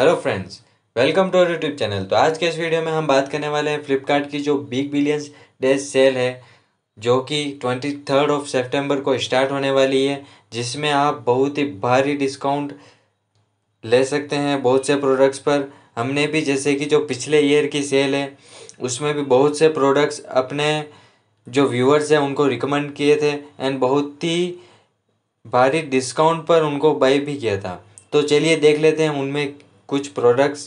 hello friends welcome to YouTube channel तो आज के इस वीडियो में हम बात करने वाले हैं फ्लिपकार्ट की जो बिग बिलियंस डे सेल है जो कि ट्वेंटी थर्ड ऑफ सेप्टेम्बर को स्टार्ट होने वाली है जिसमें आप बहुत ही भारी डिस्काउंट ले सकते हैं बहुत से प्रोडक्ट्स पर हमने भी जैसे कि जो पिछले ईयर की सेल है उसमें भी बहुत से प्रोडक्ट्स अपने जो व्यूअर्स हैं उनको रिकमेंड किए थे एंड बहुत ही भारी डिस्काउंट पर उनको बाई भी किया था तो चलिए देख लेते हैं उनमें कुछ प्रोडक्ट्स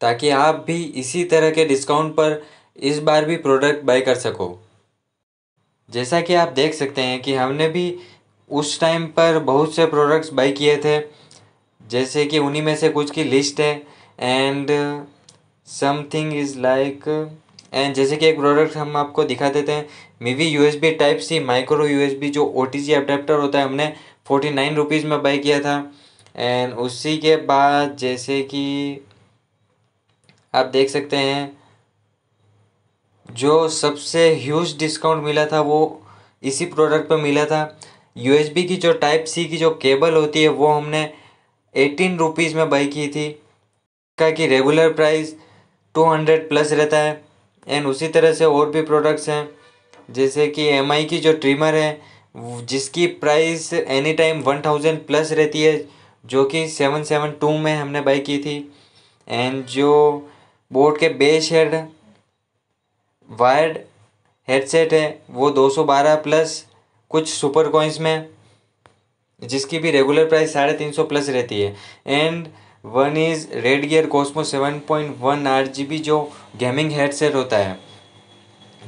ताकि आप भी इसी तरह के डिस्काउंट पर इस बार भी प्रोडक्ट बाय कर सको जैसा कि आप देख सकते हैं कि हमने भी उस टाइम पर बहुत से प्रोडक्ट्स बाई किए थे जैसे कि उन्हीं में से कुछ की लिस्ट है and something is like and जैसे कि एक प्रोडक्ट हम आपको दिखा देते हैं Mivi U S B type C micro U S B जो ओ टी सी अडेप्टर होता है हमने फोर्टी नाइन रुपीज़ में बाई किया था एंड उसी के बाद जैसे कि आप देख सकते हैं जो सबसे ह्यूज डिस्काउंट मिला था वो इसी प्रोडक्ट पर मिला था यूएसबी की जो टाइप सी की जो केबल होती है वो हमने एटीन रुपीज़ में बाई की थी का कि regular price two hundred plus रहता है एंड उसी तरह से और भी प्रोडक्ट्स हैं जैसे कि एम की जो ट्रिमर है जिसकी price any time one thousand plus रहती है जो कि सेवन सेवन टू में हमने बाई की थी एंड जो बोट के बेस हेड वायर्ड हेडसेट है वो 212 प्लस कुछ सुपर कॉइंस में जिसकी भी रेगुलर प्राइस साढ़े तीन सौ प्लस रहती है and one is red gear cosmo seven point one R G B जो गेमिंग हेडसेट होता है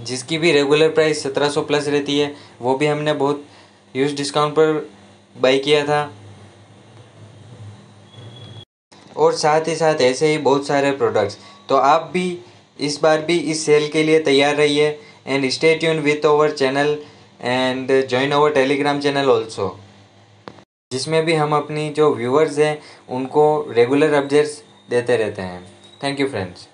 जिसकी भी रेगुलर प्राइस सत्रह सौ प्लस रहती है वो भी हमने बहुत यूज डिस्काउंट पर बाई किया था और साथ ही साथ ऐसे ही बहुत सारे प्रोडक्ट्स तो आप भी इस बार भी इस सेल के लिए तैयार रहिए and stay tune with our channel and join our telegram channel also जिसमें भी हम अपनी जो व्यूअर्स हैं उनको रेगुलर अपडेट्स देते रहते हैं थैंक यू फ्रेंड्स